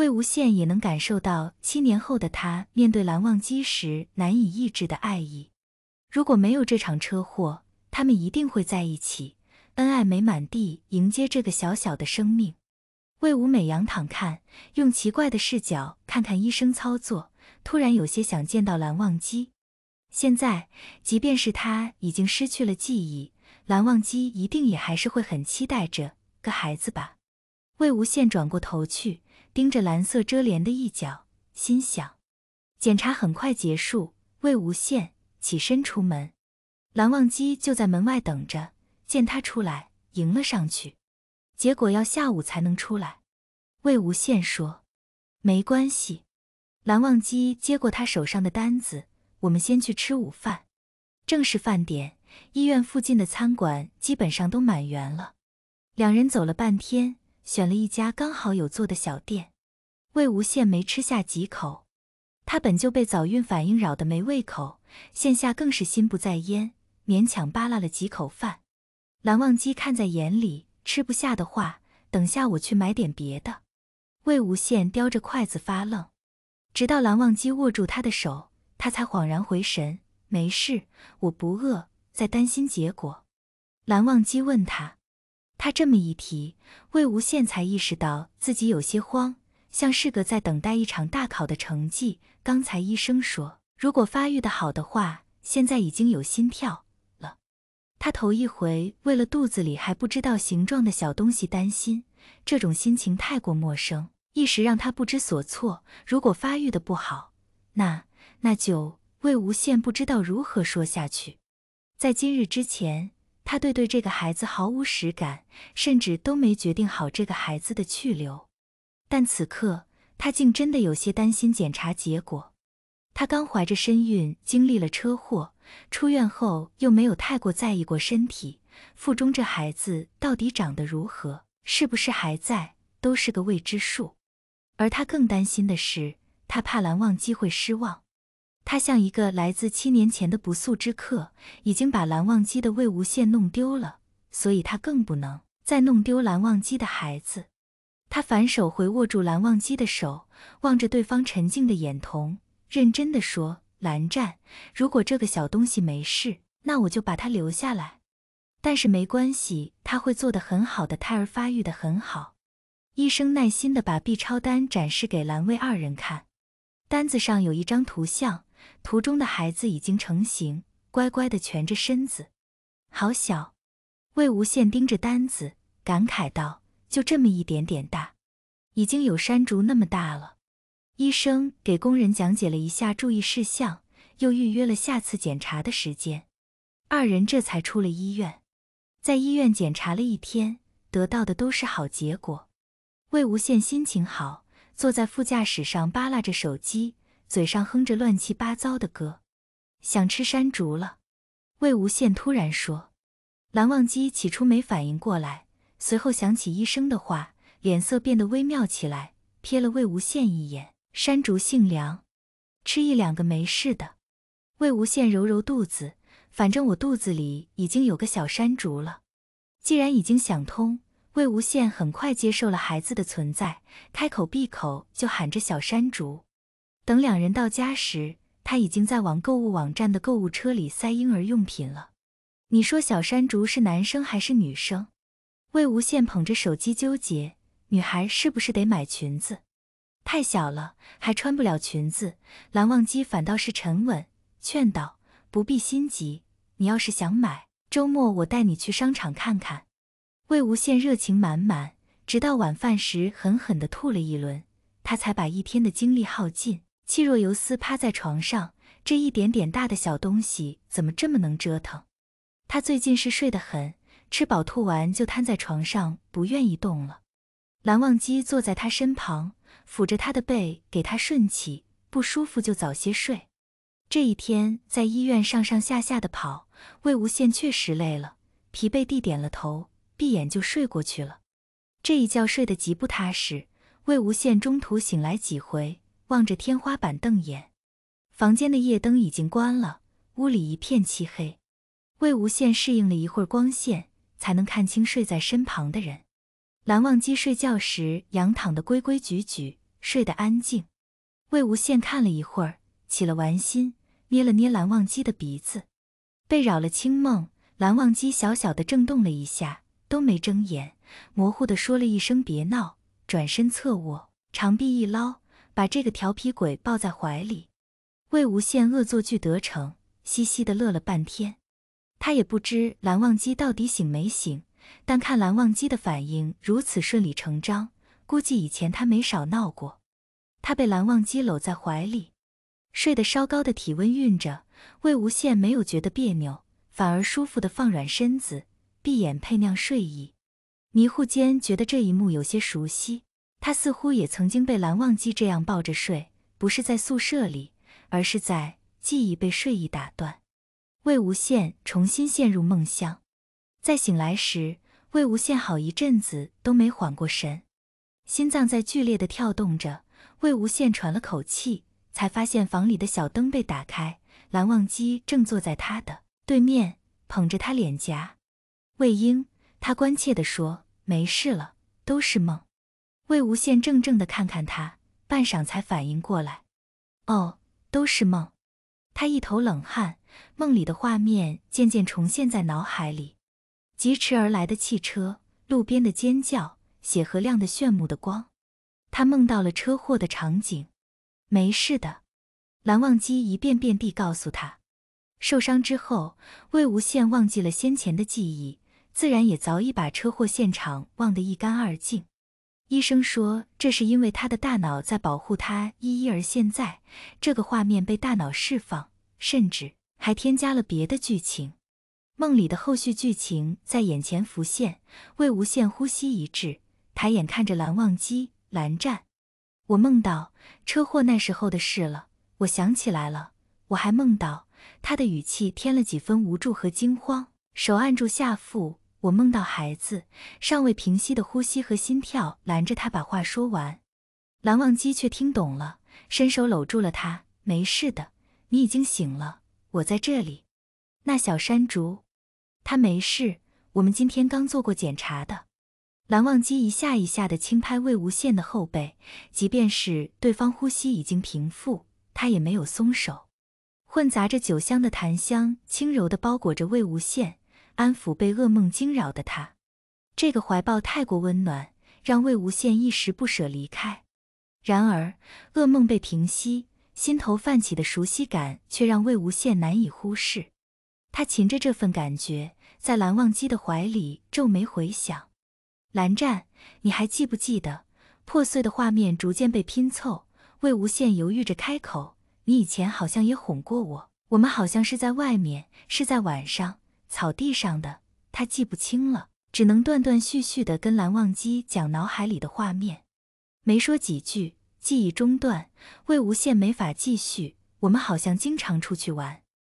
魏无羡也能感受到七年后的他面对蓝忘机时难以抑制的爱意。如果没有这场车祸，他们一定会在一起，恩爱美满地迎接这个小小的生命。魏无美仰躺看，用奇怪的视角看看医生操作，突然有些想见到蓝忘机。现在，即便是他已经失去了记忆，蓝忘机一定也还是会很期待着个孩子吧？魏无羡转过头去。盯着蓝色遮帘的一角，心想：检查很快结束。魏无羡起身出门，蓝忘机就在门外等着，见他出来，迎了上去。结果要下午才能出来。魏无羡说：“没关系。”蓝忘机接过他手上的单子：“我们先去吃午饭。”正是饭点，医院附近的餐馆基本上都满员了。两人走了半天。选了一家刚好有座的小店，魏无羡没吃下几口，他本就被早孕反应扰得没胃口，现下更是心不在焉，勉强扒拉了几口饭。蓝忘机看在眼里，吃不下的话，等下我去买点别的。魏无羡叼着筷子发愣，直到蓝忘机握住他的手，他才恍然回神。没事，我不饿，在担心结果。蓝忘机问他。他这么一提，魏无羡才意识到自己有些慌，像是个在等待一场大考的成绩。刚才医生说，如果发育的好的话，现在已经有心跳了。他头一回为了肚子里还不知道形状的小东西担心，这种心情太过陌生，一时让他不知所措。如果发育的不好，那那就魏无羡不知道如何说下去。在今日之前。他对对这个孩子毫无实感，甚至都没决定好这个孩子的去留。但此刻，他竟真的有些担心检查结果。他刚怀着身孕，经历了车祸，出院后又没有太过在意过身体，腹中这孩子到底长得如何，是不是还在，都是个未知数。而他更担心的是，他怕蓝忘机会失望。他像一个来自七年前的不速之客，已经把蓝忘机的魏无羡弄丢了，所以他更不能再弄丢蓝忘机的孩子。他反手回握住蓝忘机的手，望着对方沉静的眼瞳，认真的说：“蓝湛，如果这个小东西没事，那我就把他留下来。但是没关系，他会做的很好的，胎儿发育的很好。”医生耐心的把 B 超单展示给蓝魏二人看，单子上有一张图像。图中的孩子已经成型，乖乖地蜷着身子，好小。魏无羡盯着单子，感慨道：“就这么一点点大，已经有山竹那么大了。”医生给工人讲解了一下注意事项，又预约了下次检查的时间。二人这才出了医院。在医院检查了一天，得到的都是好结果。魏无羡心情好，坐在副驾驶上扒拉着手机。嘴上哼着乱七八糟的歌，想吃山竹了。魏无羡突然说：“蓝忘机起初没反应过来，随后想起医生的话，脸色变得微妙起来，瞥了魏无羡一眼。山竹性凉，吃一两个没事的。”魏无羡揉揉肚子，反正我肚子里已经有个小山竹了。既然已经想通，魏无羡很快接受了孩子的存在，开口闭口就喊着“小山竹”。等两人到家时，他已经在往购物网站的购物车里塞婴儿用品了。你说小山竹是男生还是女生？魏无羡捧着手机纠结，女孩是不是得买裙子？太小了，还穿不了裙子。蓝忘机反倒是沉稳，劝道：“不必心急，你要是想买，周末我带你去商场看看。”魏无羡热情满满，直到晚饭时狠狠地吐了一轮，他才把一天的精力耗尽。气若游丝，趴在床上。这一点点大的小东西，怎么这么能折腾？他最近是睡得很，吃饱吐完就瘫在床上，不愿意动了。蓝忘机坐在他身旁，抚着他的背，给他顺气。不舒服就早些睡。这一天在医院上上下下的跑，魏无羡确实累了，疲惫地点了头，闭眼就睡过去了。这一觉睡得极不踏实，魏无羡中途醒来几回。望着天花板瞪眼，房间的夜灯已经关了，屋里一片漆黑。魏无羡适应了一会儿光线，才能看清睡在身旁的人。蓝忘机睡觉时仰躺的规规矩矩，睡得安静。魏无羡看了一会儿，起了玩心，捏了捏蓝忘机的鼻子，被扰了清梦。蓝忘机小小的震动了一下，都没睁眼，模糊的说了一声“别闹”，转身侧卧，长臂一捞。把这个调皮鬼抱在怀里，魏无羡恶作剧得逞，嘻嘻的乐了半天。他也不知蓝忘机到底醒没醒，但看蓝忘机的反应如此顺理成章，估计以前他没少闹过。他被蓝忘机搂在怀里，睡得稍高的体温熨着，魏无羡没有觉得别扭，反而舒服的放软身子，闭眼配酿睡意。迷糊间觉得这一幕有些熟悉。他似乎也曾经被蓝忘机这样抱着睡，不是在宿舍里，而是在记忆被睡意打断。魏无羡重新陷入梦乡，在醒来时，魏无羡好一阵子都没缓过神，心脏在剧烈的跳动着。魏无羡喘了口气，才发现房里的小灯被打开，蓝忘机正坐在他的对面，捧着他脸颊。魏婴，他关切地说：“没事了，都是梦。”魏无羡怔怔的看看他，半晌才反应过来：“哦，都是梦。”他一头冷汗，梦里的画面渐渐重现在脑海里：疾驰而来的汽车，路边的尖叫，血和亮的炫目的光。他梦到了车祸的场景。没事的，蓝忘机一遍遍地告诉他。受伤之后，魏无羡忘记了先前的记忆，自然也早已把车祸现场忘得一干二净。医生说，这是因为他的大脑在保护他一一，而现在，这个画面被大脑释放，甚至还添加了别的剧情。梦里的后续剧情在眼前浮现，魏无羡呼吸一滞，抬眼看着蓝忘机，蓝湛。我梦到车祸那时候的事了，我想起来了。我还梦到他的语气添了几分无助和惊慌，手按住下腹。我梦到孩子尚未平息的呼吸和心跳，拦着他把话说完。蓝忘机却听懂了，伸手搂住了他。没事的，你已经醒了，我在这里。那小山竹，他没事，我们今天刚做过检查的。蓝忘机一下一下的轻拍魏无羡的后背，即便是对方呼吸已经平复，他也没有松手。混杂着酒香的檀香，轻柔的包裹着魏无羡。安抚被噩梦惊扰的他，这个怀抱太过温暖，让魏无羡一时不舍离开。然而噩梦被平息，心头泛起的熟悉感却让魏无羡难以忽视。他噙着这份感觉，在蓝忘机的怀里皱眉回想：“蓝湛，你还记不记得？”破碎的画面逐渐被拼凑，魏无羡犹豫着开口：“你以前好像也哄过我，我们好像是在外面，是在晚上。”草地上的，他记不清了，只能断断续续地跟蓝忘机讲脑海里的画面，没说几句，记忆中断，魏无羡没法继续。我们好像经常出去玩。